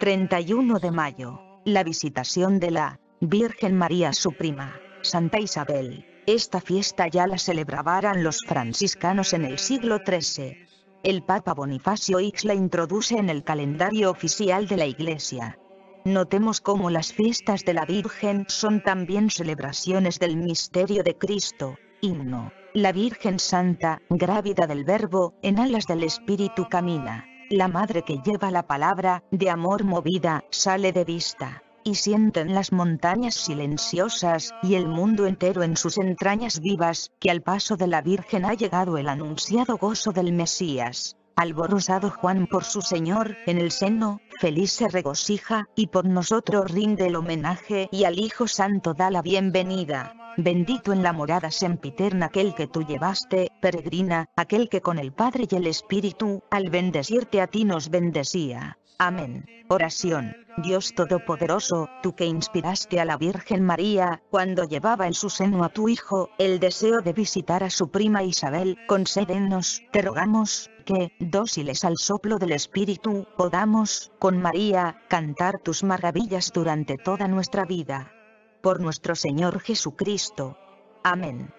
31 de mayo, la visitación de la Virgen María su prima, Santa Isabel. Esta fiesta ya la celebraban los franciscanos en el siglo XIII. El Papa Bonifacio X la introduce en el calendario oficial de la Iglesia. Notemos cómo las fiestas de la Virgen son también celebraciones del misterio de Cristo, himno. La Virgen Santa, grávida del Verbo, en alas del Espíritu camina la madre que lleva la palabra de amor movida sale de vista, y sienten las montañas silenciosas y el mundo entero en sus entrañas vivas, que al paso de la Virgen ha llegado el anunciado gozo del Mesías alborozado Juan por su Señor, en el seno, feliz se regocija, y por nosotros rinde el homenaje y al Hijo Santo da la bienvenida. Bendito en la morada sempiterna aquel que tú llevaste, peregrina, aquel que con el Padre y el Espíritu, al bendecirte a ti nos bendecía. Amén. Oración. Dios Todopoderoso, tú que inspiraste a la Virgen María, cuando llevaba en su seno a tu Hijo, el deseo de visitar a su prima Isabel, concédenos, te rogamos, que, dóciles al soplo del Espíritu, podamos, con María, cantar tus maravillas durante toda nuestra vida. Por nuestro Señor Jesucristo. Amén.